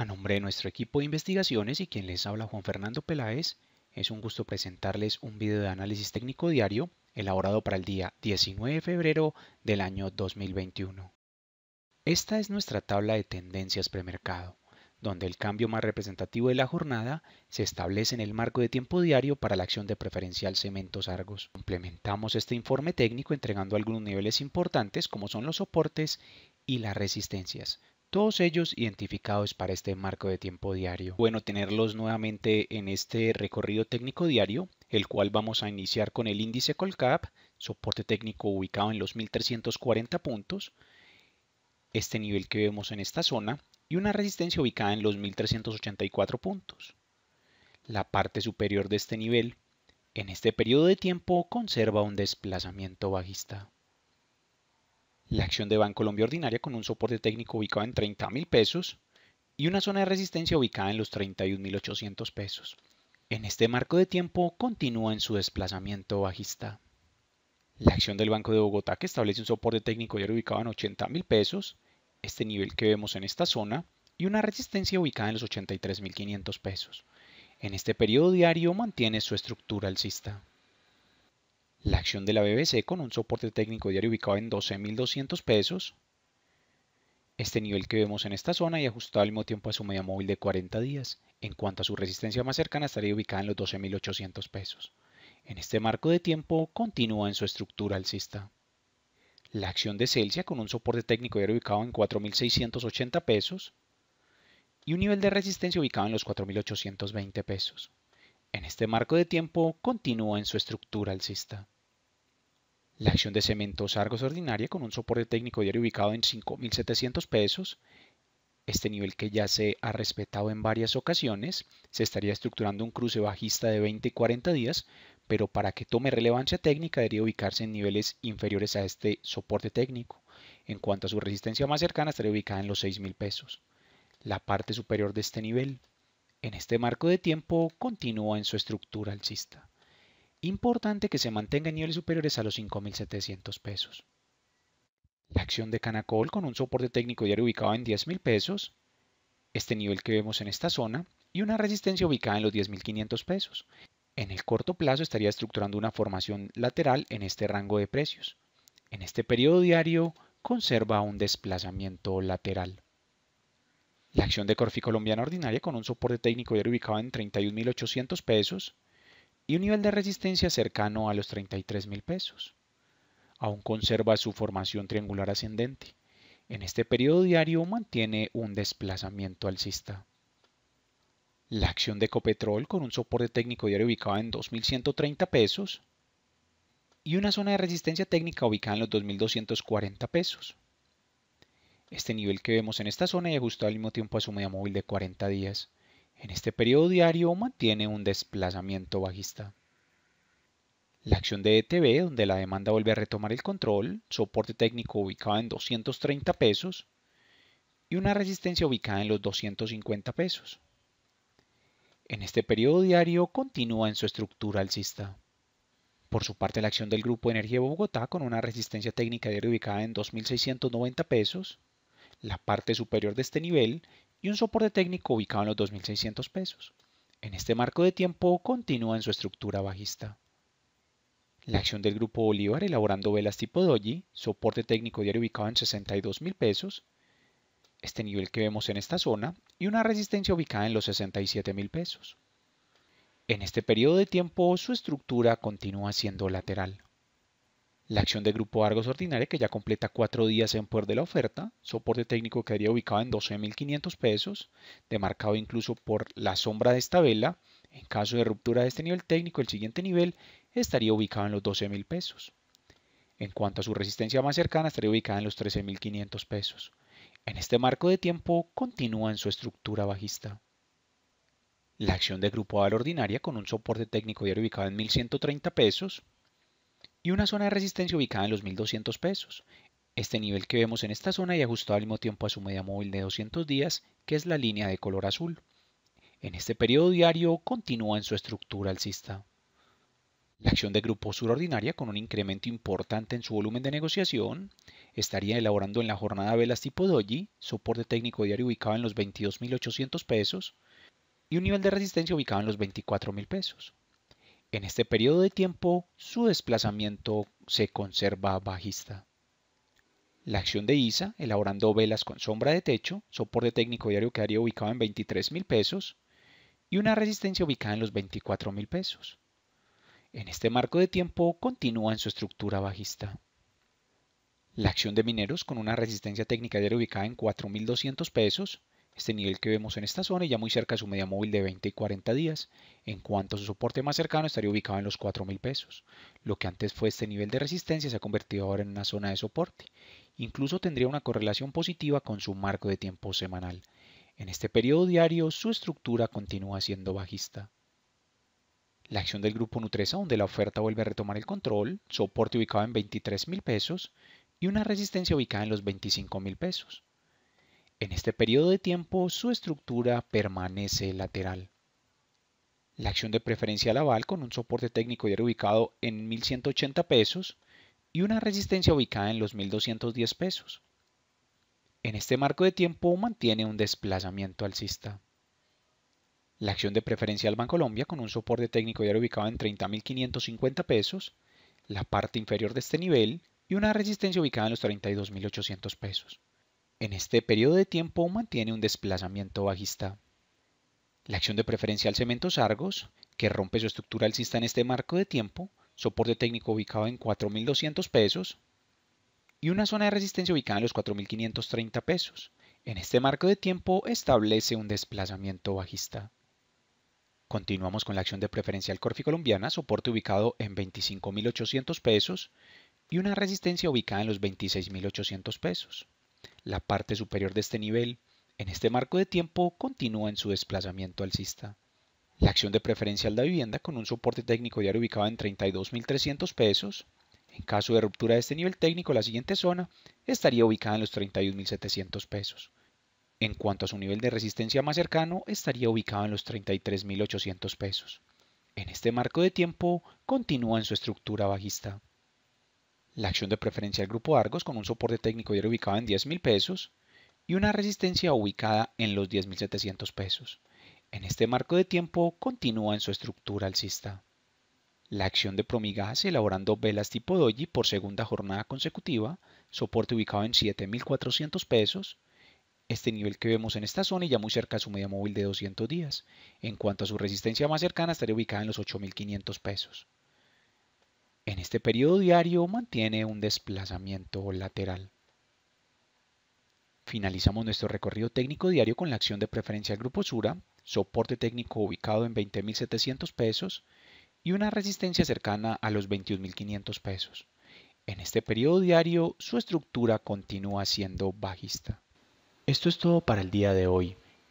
A nombre de nuestro equipo de investigaciones y quien les habla Juan Fernando Peláez, es un gusto presentarles un video de análisis técnico diario elaborado para el día 19 de febrero del año 2021. Esta es nuestra tabla de tendencias premercado, donde el cambio más representativo de la jornada se establece en el marco de tiempo diario para la acción de preferencial Cementos Argos. Complementamos este informe técnico entregando algunos niveles importantes como son los soportes y las resistencias, todos ellos identificados para este marco de tiempo diario. Bueno, tenerlos nuevamente en este recorrido técnico diario, el cual vamos a iniciar con el índice Colcap, soporte técnico ubicado en los 1340 puntos, este nivel que vemos en esta zona, y una resistencia ubicada en los 1384 puntos. La parte superior de este nivel, en este periodo de tiempo, conserva un desplazamiento bajista la acción de Bancolombia ordinaria con un soporte técnico ubicado en 30,000 pesos y una zona de resistencia ubicada en los 31.800 pesos. En este marco de tiempo continúa en su desplazamiento bajista. La acción del Banco de Bogotá que establece un soporte técnico ya ubicado en 80,000 pesos, este nivel que vemos en esta zona, y una resistencia ubicada en los 83.500 pesos. En este periodo diario mantiene su estructura alcista la acción de la BBC con un soporte técnico diario ubicado en 12.200 pesos, este nivel que vemos en esta zona y ajustado al mismo tiempo a su media móvil de 40 días. En cuanto a su resistencia más cercana estaría ubicada en los 12.800 pesos. En este marco de tiempo continúa en su estructura alcista. La acción de Celsius con un soporte técnico diario ubicado en 4.680 pesos y un nivel de resistencia ubicado en los 4.820 pesos. En este marco de tiempo continúa en su estructura alcista. La acción de cementos Argos ordinaria con un soporte técnico diario ubicado en 5.700 pesos, este nivel que ya se ha respetado en varias ocasiones, se estaría estructurando un cruce bajista de 20 y 40 días, pero para que tome relevancia técnica debería ubicarse en niveles inferiores a este soporte técnico. En cuanto a su resistencia más cercana, estaría ubicada en los 6.000 pesos. La parte superior de este nivel en este marco de tiempo continúa en su estructura alcista. Importante que se mantenga en niveles superiores a los 5.700 pesos. La acción de Canacol con un soporte técnico diario ubicado en 10.000 pesos, este nivel que vemos en esta zona, y una resistencia ubicada en los 10.500 pesos. En el corto plazo estaría estructurando una formación lateral en este rango de precios. En este periodo diario conserva un desplazamiento lateral. La acción de Corfi Colombiana Ordinaria con un soporte técnico diario ubicado en 31.800 pesos y un nivel de resistencia cercano a los 33.000 pesos. Aún conserva su formación triangular ascendente. En este periodo diario mantiene un desplazamiento alcista. La acción de Copetrol con un soporte técnico diario ubicado en 2.130 pesos y una zona de resistencia técnica ubicada en los 2.240 pesos. Este nivel que vemos en esta zona y ajustado al mismo tiempo a su media móvil de 40 días. En este periodo diario mantiene un desplazamiento bajista. La acción de ETB, donde la demanda vuelve a retomar el control, soporte técnico ubicado en 230 pesos y una resistencia ubicada en los 250 pesos. En este periodo diario continúa en su estructura alcista. Por su parte, la acción del Grupo Energía Bogotá con una resistencia técnica diaria ubicada en 2.690 pesos la parte superior de este nivel y un soporte técnico ubicado en los 2.600 pesos. En este marco de tiempo continúa en su estructura bajista. La acción del Grupo Bolívar elaborando velas tipo doji, soporte técnico diario ubicado en 62.000 pesos, este nivel que vemos en esta zona, y una resistencia ubicada en los 67.000 pesos. En este periodo de tiempo su estructura continúa siendo lateral la acción de grupo Argos ordinaria que ya completa cuatro días en poder de la oferta, soporte técnico que quedaría ubicado en 12.500 pesos, demarcado incluso por la sombra de esta vela, en caso de ruptura de este nivel técnico, el siguiente nivel estaría ubicado en los 12.000 pesos. En cuanto a su resistencia más cercana, estaría ubicada en los 13.500 pesos. En este marco de tiempo continúa en su estructura bajista. La acción de grupo Argos ordinaria con un soporte técnico diario ubicado en 1.130 pesos, y una zona de resistencia ubicada en los 1200 pesos. Este nivel que vemos en esta zona y ajustado al mismo tiempo a su media móvil de 200 días, que es la línea de color azul. En este periodo diario continúa en su estructura alcista. La acción de grupo surordinaria, con un incremento importante en su volumen de negociación, estaría elaborando en la jornada velas tipo doji, soporte técnico diario ubicado en los 22.800 pesos y un nivel de resistencia ubicado en los 24.000 pesos. En este periodo de tiempo, su desplazamiento se conserva bajista. La acción de ISA, elaborando velas con sombra de techo, soporte técnico diario quedaría ubicado en 23 mil pesos y una resistencia ubicada en los 24 mil pesos. En este marco de tiempo continúa en su estructura bajista. La acción de mineros con una resistencia técnica diaria ubicada en 4.200 pesos este nivel que vemos en esta zona ya muy cerca de su media móvil de 20 y 40 días. En cuanto a su soporte más cercano estaría ubicado en los $4,000. mil pesos. Lo que antes fue este nivel de resistencia se ha convertido ahora en una zona de soporte. Incluso tendría una correlación positiva con su marco de tiempo semanal. En este periodo diario su estructura continúa siendo bajista. La acción del grupo Nutresa, donde la oferta vuelve a retomar el control, soporte ubicado en $23,000 mil pesos y una resistencia ubicada en los $25,000. mil pesos. En este periodo de tiempo su estructura permanece lateral. La acción de preferencia al aval con un soporte técnico ya ubicado en 1180 pesos y una resistencia ubicada en los 1210 pesos. En este marco de tiempo mantiene un desplazamiento alcista. La acción de preferencia al Colombia con un soporte técnico ya ubicado en 30.550 pesos, la parte inferior de este nivel y una resistencia ubicada en los 32.800 pesos. En este periodo de tiempo mantiene un desplazamiento bajista. La acción de preferencial Cementos Argos, que rompe su estructura alcista en este marco de tiempo, soporte técnico ubicado en 4.200 pesos y una zona de resistencia ubicada en los 4.530 pesos. En este marco de tiempo establece un desplazamiento bajista. Continuamos con la acción de preferencial Corfi Colombiana, soporte ubicado en 25.800 pesos y una resistencia ubicada en los 26.800 pesos. La parte superior de este nivel, en este marco de tiempo, continúa en su desplazamiento alcista. La acción de preferencial de vivienda con un soporte técnico diario ubicado en 32.300 pesos. En caso de ruptura de este nivel técnico, la siguiente zona estaría ubicada en los 31.700 pesos. En cuanto a su nivel de resistencia más cercano, estaría ubicado en los 33.800 pesos. En este marco de tiempo, continúa en su estructura bajista la acción de preferencia del grupo Argos con un soporte técnico ya ubicado en 10.000 pesos y una resistencia ubicada en los 10.700 pesos. En este marco de tiempo continúa en su estructura alcista. La acción de Promigas elaborando velas tipo doji por segunda jornada consecutiva, soporte ubicado en 7.400 pesos, este nivel que vemos en esta zona y ya muy cerca a su media móvil de 200 días. En cuanto a su resistencia más cercana, estaría ubicada en los 8.500 pesos. En este periodo diario mantiene un desplazamiento lateral. Finalizamos nuestro recorrido técnico diario con la acción de preferencia al grupo Sura, soporte técnico ubicado en 20.700 pesos y una resistencia cercana a los 21.500 pesos. En este periodo diario su estructura continúa siendo bajista. Esto es todo para el día de hoy